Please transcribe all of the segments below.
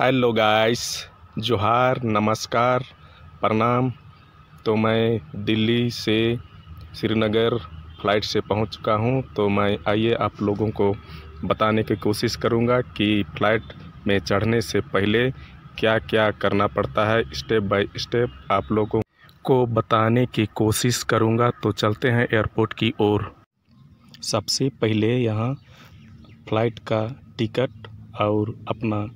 hello guys जोहार नमस्कार प्रणाम तो मैं दिल्ली से श्रीनगर फ़्लाइट से पहुंच चुका हूं तो मैं आइए आप लोगों को बताने की कोशिश करूंगा कि फ़्लाइट में चढ़ने से पहले क्या क्या करना पड़ता है स्टेप बाय स्टेप आप लोगों को बताने की कोशिश करूंगा तो चलते हैं एयरपोर्ट की ओर सबसे पहले यहाँ फ़्लाइट का टिकट और अपना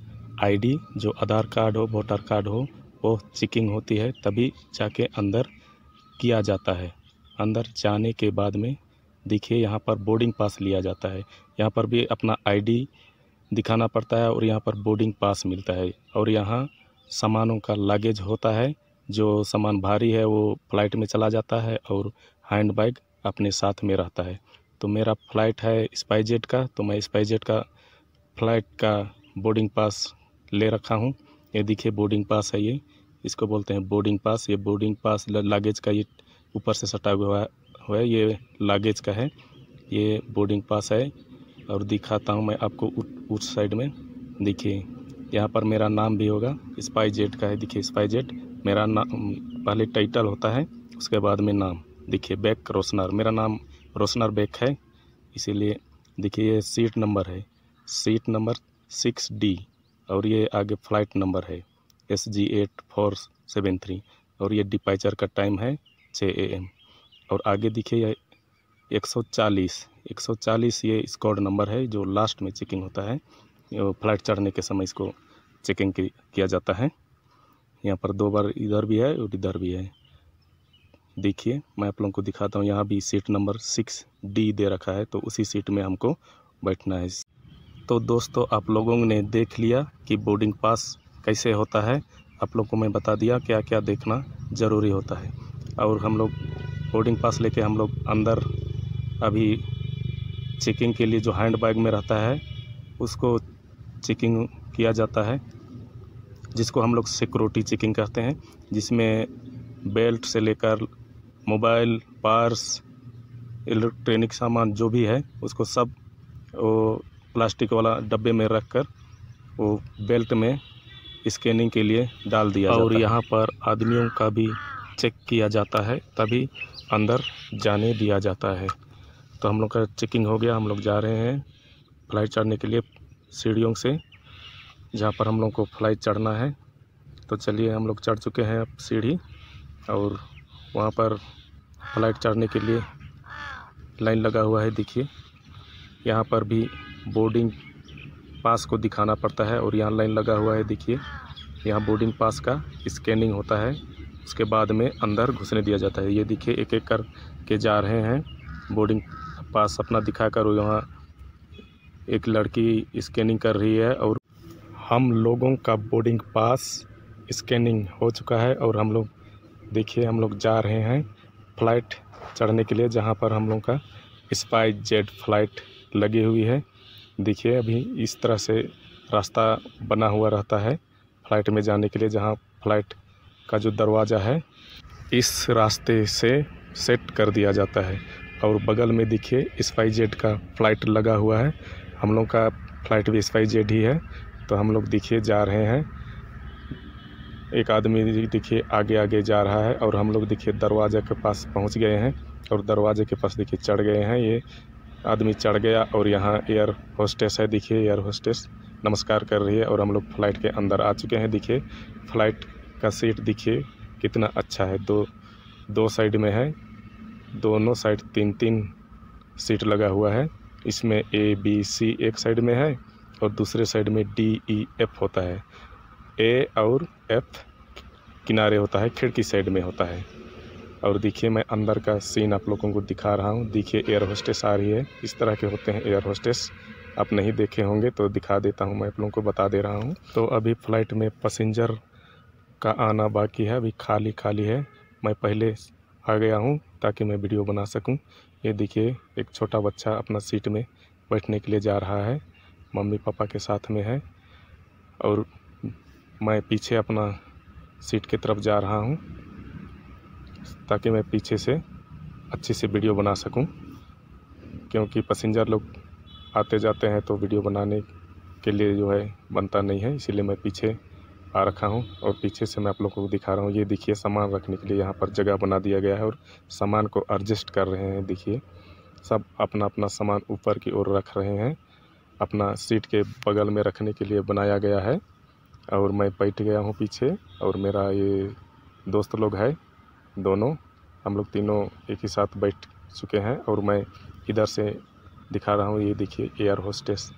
आईडी जो आधार कार्ड हो वोटर कार्ड हो वो चेकिंग होती है तभी जाके अंदर किया जाता है अंदर जाने के बाद में देखिए यहाँ पर बोर्डिंग पास लिया जाता है यहाँ पर भी अपना आईडी दिखाना पड़ता है और यहाँ पर बोर्डिंग पास मिलता है और यहाँ सामानों का लगेज होता है जो सामान भारी है वो फ्लाइट में चला जाता है और हैंड बैग अपने साथ में रहता है तो मेरा फ्लाइट है स्पाइजेट का तो मैं स्पाइजेट का फ्लाइट का बोर्डिंग पास ले रखा हूँ ये देखिए बोर्डिंग पास है ये इसको बोलते हैं बोर्डिंग पास ये बोर्डिंग पास लागेज का ये ऊपर से सटा हुआ है ये लागेज का है ये बोर्डिंग पास है और दिखाता हूँ मैं आपको उस साइड में देखिए यहाँ पर मेरा नाम भी होगा स्पाई जेट का है देखिए स्पाई जेट मेरा नाम पहले टाइटल होता है उसके बाद में नाम देखिए बैक रोशनर मेरा नाम रोशनर बैक है इसीलिए देखिए ये सीट नंबर है सीट नंबर सिक्स डी और ये आगे फ्लाइट नंबर है S G eight four seven three और ये डिपाइचर का टाइम है छः ए एम और आगे देखिए एक सौ चालीस एक सौ चालीस ये स्कॉड नंबर है जो लास्ट में चेकिंग होता है फ्लाइट चढ़ने के समय इसको चेकिंग किया जाता है यहाँ पर दो बार इधर भी है और इधर भी है देखिए मैं आप लोगों को दिखाता हूँ यहाँ भी सीट नंबर सिक्स डी दे रखा है तो उसी सीट में हमको बैठना है तो दोस्तों आप लोगों ने देख लिया कि बोर्डिंग पास कैसे होता है आप लोग को मैं बता दिया क्या क्या देखना ज़रूरी होता है और हम लोग बोर्डिंग पास लेके हम लोग अंदर अभी चेकिंग के लिए जो हैंड बैग में रहता है उसको चेकिंग किया जाता है जिसको हम लोग सिक्योरिटी चेकिंग कहते हैं जिसमें बेल्ट से लेकर मोबाइल पार्स इलेक्ट्रॉनिक सामान जो भी है उसको सब वो प्लास्टिक वाला डब्बे में रख कर वो बेल्ट में स्कैनिंग के लिए डाल दिया और यहाँ पर आदमियों का भी चेक किया जाता है तभी अंदर जाने दिया जाता है तो हम लोग का चेकिंग हो गया हम लोग जा रहे हैं फ्लाइट चढ़ने के लिए सीढ़ियों से जहाँ पर हम लोग को फ्लाइट चढ़ना है तो चलिए हम लोग चढ़ चुके हैं अब सीढ़ी और वहाँ पर फ्लाइट चढ़ने के लिए लाइन लगा हुआ है देखिए यहाँ पर भी बोर्डिंग पास को दिखाना पड़ता है और यहाँ लाइन लगा हुआ है देखिए यहाँ बोर्डिंग पास का स्कैनिंग होता है उसके बाद में अंदर घुसने दिया जाता है ये देखिए एक एक कर के जा रहे हैं बोर्डिंग पास अपना दिखा कर यहाँ एक लड़की स्कैनिंग कर रही है और हम लोगों का बोर्डिंग पास स्कैनिंग हो चुका है और हम लोग देखिए हम लोग जा रहे हैं फ्लाइट चढ़ने के लिए जहाँ पर हम लोग का स्पाइस जेट फ्लाइट लगी हुई है देखिए अभी इस तरह से रास्ता बना हुआ रहता है फ्लाइट में जाने के लिए जहाँ फ्लाइट का जो दरवाज़ा है इस रास्ते से सेट कर दिया जाता है और बगल में देखिए स्पाई जेट का फ्लाइट लगा हुआ है हम लोग का फ्लाइट भी स्पाई जेट ही है तो हम लोग देखिए जा रहे हैं एक आदमी देखिए आगे आगे जा रहा है और हम लोग देखिए दरवाज़े के पास पहुंच गए हैं और दरवाजे के पास देखिए चढ़ गए हैं ये आदमी चढ़ गया और यहाँ एयर होस्टेस है देखिए एयर होस्टेस नमस्कार कर रही है और हम लोग फ्लाइट के अंदर आ चुके हैं देखिए फ्लाइट का सीट देखिए कितना अच्छा है दो दो साइड में है दोनों साइड तीन तीन सीट लगा हुआ है इसमें ए बी सी एक साइड में है और दूसरे साइड में डी ई एफ होता है ए और एफ किनारे होता है खिड़की साइड में होता है और देखिए मैं अंदर का सीन आप लोगों को दिखा रहा हूँ देखिए एयर होस्टेस आ रही है इस तरह के होते हैं एयर होस्टेस आप नहीं देखे होंगे तो दिखा देता हूँ मैं आप लोगों को बता दे रहा हूँ तो अभी फ़्लाइट में पैसेंजर का आना बाकी है अभी खाली खाली है मैं पहले आ गया हूँ ताकि मैं वीडियो बना सकूँ ये देखिए एक छोटा बच्चा अपना सीट में बैठने के लिए जा रहा है मम्मी पापा के साथ में है और मैं पीछे अपना सीट की तरफ जा रहा हूँ ताकि मैं पीछे से अच्छी सी वीडियो बना सकूं क्योंकि पसेंजर लोग आते जाते हैं तो वीडियो बनाने के लिए जो है बनता नहीं है इसीलिए मैं पीछे आ रखा हूँ और पीछे से मैं आप लोगों को दिखा रहा हूँ ये देखिए सामान रखने के लिए यहाँ पर जगह बना दिया गया है और सामान को एडजस्ट कर रहे हैं देखिए सब अपना अपना सामान ऊपर की ओर रख रहे हैं अपना सीट के बगल में रखने के लिए बनाया गया है और मैं बैठ गया हूँ पीछे और मेरा ये दोस्त लोग है दोनों हम लोग तीनों एक ही साथ बैठ चुके हैं और मैं इधर से दिखा रहा हूँ ये देखिए एयर होस्टेस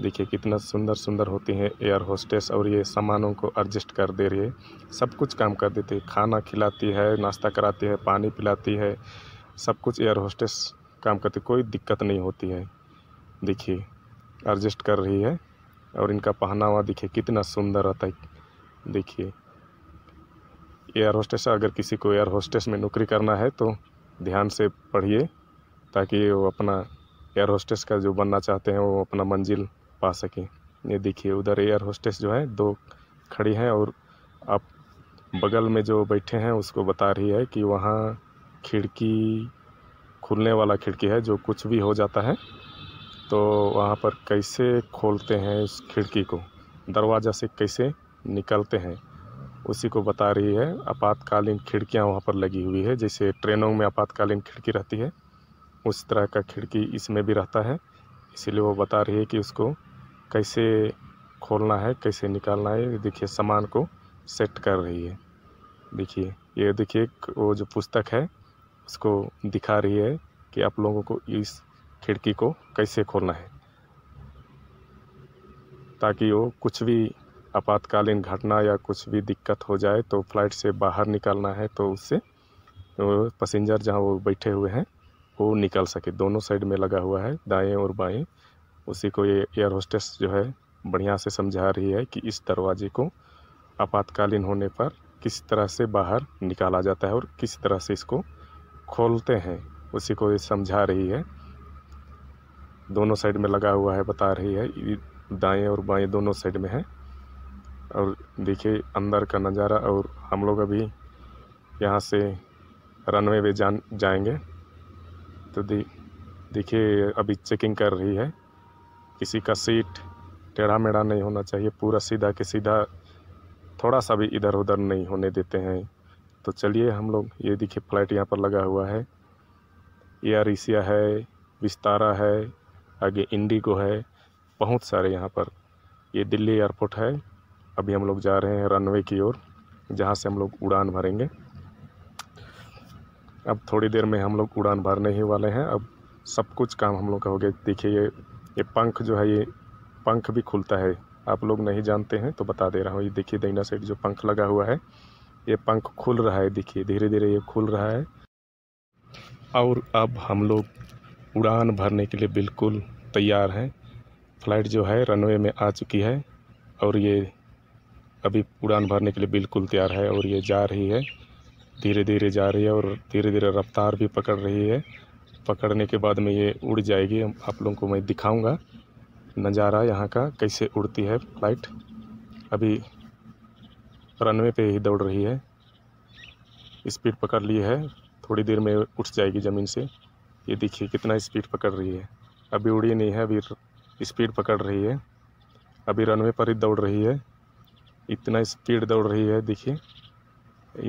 देखिए कितना सुंदर सुंदर होती हैं एयर होस्टेस और ये सामानों को एडजस्ट कर दे रही है सब कुछ काम कर देती है खाना खिलाती है नाश्ता कराती है पानी पिलाती है सब कुछ एयर होस्टेस काम करती कोई दिक्कत नहीं होती है देखिए एडजस्ट कर रही है और इनका पहनावा देखिए कितना सुंदर रहता है देखिए एयर होस्टेस अगर किसी को एयर होस्टेस में नौकरी करना है तो ध्यान से पढ़िए ताकि वो अपना एयर होस्टेस का जो बनना चाहते हैं वो अपना मंजिल पा सकें ये देखिए उधर एयर होस्टेस जो है दो खड़ी हैं और आप बगल में जो बैठे हैं उसको बता रही है कि वहाँ खिड़की खुलने वाला खिड़की है जो कुछ भी हो जाता है तो वहाँ पर कैसे खोलते हैं उस खिड़की को दरवाज़ा से कैसे निकलते हैं उसी को बता रही है आपातकालीन खिड़कियाँ वहाँ पर लगी हुई है जैसे ट्रेनों में आपातकालीन खिड़की रहती है उस तरह का खिड़की इसमें भी रहता है इसीलिए वो बता रही है कि उसको कैसे खोलना है कैसे निकालना है देखिए सामान को सेट कर रही है देखिए ये देखिए वो जो पुस्तक है उसको दिखा रही है कि आप लोगों को इस खिड़की को कैसे खोलना है ताकि वो कुछ भी आपातकालीन घटना या कुछ भी दिक्कत हो जाए तो फ्लाइट से बाहर निकलना है तो उससे तो पसेंजर जहाँ वो बैठे हुए हैं वो निकल सके दोनों साइड में लगा हुआ है दाएं और बाएं उसी को ये एयर होस्टेस जो है बढ़िया से समझा रही है कि इस दरवाजे को आपातकालीन होने पर किस तरह से बाहर निकाला जाता है और किस तरह से इसको खोलते हैं उसी को ये समझा रही है दोनों साइड में लगा हुआ है बता रही है दाएं और बाएं दोनों साइड में है और देखिए अंदर का नज़ारा और हम लोग अभी यहाँ से रनवे पे जान जाएंगे तो देखिए अभी चेकिंग कर रही है किसी का सीट टेढ़ा मेढ़ा नहीं होना चाहिए पूरा सीधा के सीधा थोड़ा सा भी इधर उधर नहीं होने देते हैं तो चलिए हम लोग ये देखिए फ्लाइट यहाँ पर लगा हुआ है एयर एशिया है विस्तारा है आगे इंडिगो है बहुत सारे यहाँ पर ये दिल्ली एयरपोर्ट है अभी हम लोग जा रहे हैं रनवे की ओर जहाँ से हम लोग उड़ान भरेंगे अब थोड़ी देर में हम लोग उड़ान भरने ही वाले हैं अब सब कुछ काम हम लोग का हो गया देखिए ये ये पंख जो है ये पंख भी खुलता है आप लोग नहीं जानते हैं तो बता दे रहा हूँ ये देखिए दैना साइड जो पंख लगा हुआ है ये पंख खुल रहा है देखिए धीरे धीरे ये खुल रहा है और अब हम लोग उड़ान भरने के लिए बिल्कुल तैयार हैं फ्लाइट जो है रनवे में आ चुकी है और ये अभी उड़ान भरने के लिए बिल्कुल तैयार है और ये जा रही है धीरे धीरे जा रही है और धीरे धीरे रफ्तार भी पकड़ रही है पकड़ने के बाद में ये उड़ जाएगी आप लोगों को मैं दिखाऊंगा नज़ारा यहाँ का कैसे उड़ती है फ्लाइट अभी रनवे पे ही दौड़ रही है स्पीड पकड़ ली है थोड़ी देर में उठ जाएगी ज़मीन से ये देखिए कितना स्पीड पकड़ रही है अभी उड़ी नहीं है अभी स्पीड पकड़ रही है अभी रनवे पर ही दौड़ रही है इतना स्पीड दौड़ रही है देखिए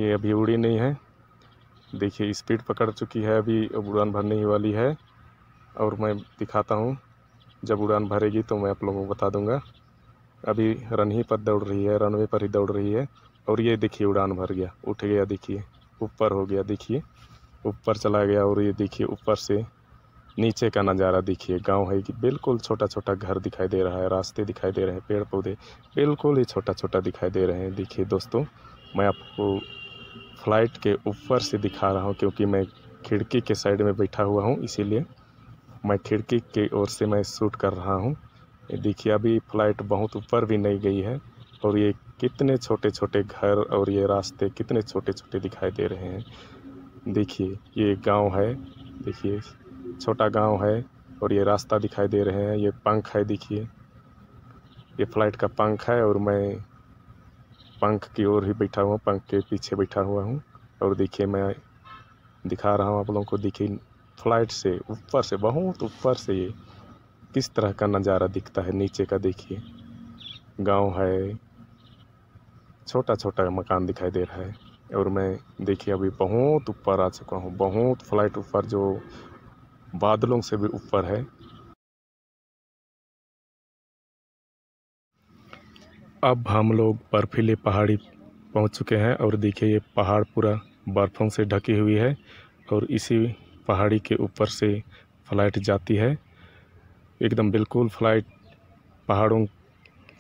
ये अभी उड़ी नहीं है देखिए स्पीड पकड़ चुकी है अभी अब उड़ान भरने ही वाली है और मैं दिखाता हूँ जब उड़ान भरेगी तो मैं आप लोगों को बता दूँगा अभी रन ही पर दौड़ रही है रनवे पर ही दौड़ रही है और ये देखिए उड़ान भर गया उठ गया देखिए ऊपर हो गया देखिए ऊपर चला गया और ये देखिए ऊपर से नीचे का नज़ारा देखिए गांव है कि बिल्कुल छोटा छोटा घर दिखाई दे रहा है रास्ते दिखाई दे रहे हैं पेड़ पौधे बिल्कुल ही छोटा छोटा दिखाई दे रहे हैं देखिए दोस्तों मैं आपको फ्लाइट के ऊपर से दिखा रहा हूँ क्योंकि मैं खिड़की के साइड में बैठा हुआ हूँ इसीलिए मैं खिड़की के ओर से मैं शूट कर रहा हूँ देखिए अभी फ्लाइट बहुत ऊपर भी नहीं गई है और ये कितने छोटे छोटे घर और ये रास्ते कितने छोटे छोटे दिखाई दे रहे हैं देखिए ये गांव है देखिए छोटा गांव है और ये रास्ता दिखाई दे रहे हैं ये पंख है देखिए ये फ्लाइट का पंख है और मैं पंख की ओर ही बैठा हुआ पंख के पीछे बैठा हुआ हूँ और देखिए मैं दिखा रहा हूँ आप लोगों को देखिए फ्लाइट से ऊपर से बहुत ऊपर से ये किस तरह का नज़ारा दिखता है नीचे का देखिए गांव है छोटा छोटा मकान दिखाई दे रहा है और मैं देखिए अभी बहुत ऊपर आ चुका हूँ बहुत फ्लाइट ऊपर जो बादलों से भी ऊपर है अब हम लोग बर्फीले पहाड़ी पहुंच चुके हैं और देखिए ये पहाड़ पूरा बर्फ़ों से ढकी हुई है और इसी पहाड़ी के ऊपर से फ्लाइट जाती है एकदम बिल्कुल फ्लाइट पहाड़ों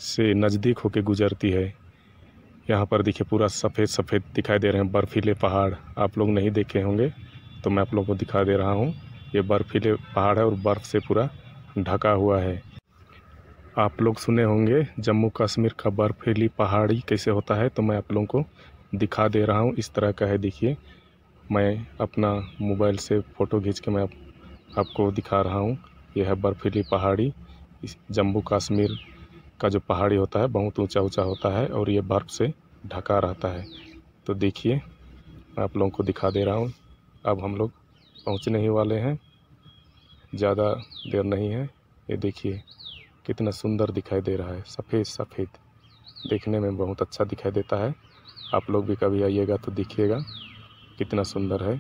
से नज़दीक होकर गुजरती है यहाँ पर देखिए पूरा सफ़ेद सफ़ेद दिखाई दे रहे हैं बर्फ़ीले पहाड़ आप लोग नहीं देखे होंगे तो मैं आप लोगों को दिखा दे रहा हूँ ये बर्फीले पहाड़ है और बर्फ़ से पूरा ढका हुआ है आप लोग सुने होंगे जम्मू कश्मीर का बर्फीली पहाड़ी कैसे होता है तो मैं आप लोगों को दिखा दे रहा हूँ इस तरह का है देखिए मैं अपना मोबाइल से फ़ोटो खींच के मैं आप, आपको दिखा रहा हूँ यह है बर्फीली पहाड़ी इस जम्मू कश्मीर का जो पहाड़ी होता है बहुत ऊंचा ऊंचा होता है और ये बर्फ़ से ढका रहता है तो देखिए मैं आप लोगों को दिखा दे रहा हूँ अब हम लोग पहुँचने ही वाले हैं ज़्यादा देर नहीं है ये देखिए कितना सुंदर दिखाई दे रहा है सफ़ेद सफ़ेद देखने में बहुत अच्छा दिखाई देता है आप लोग भी कभी आइएगा तो देखिएगा कितना सुंदर है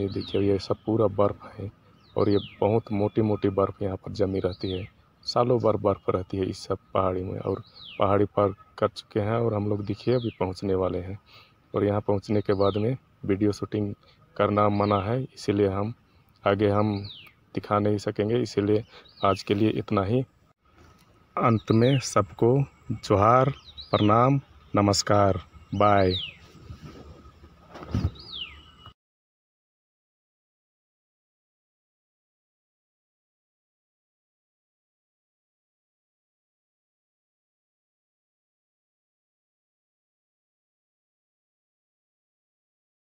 ये देखिए ये सब पूरा बर्फ़ है और ये बहुत मोटी मोटी बर्फ़ यहाँ पर जमी रहती है सालों बार बर्फ़ रहती है इस सब पहाड़ी में और पहाड़ी पार कर चुके हैं और हम लोग देखिए अभी पहुँचने वाले हैं और यहाँ पहुँचने के बाद में वीडियो शूटिंग करना मना है इसीलिए हम आगे हम दिखा नहीं सकेंगे इसीलिए आज के लिए इतना ही अंत में सबको जोहार प्रणाम नमस्कार बाय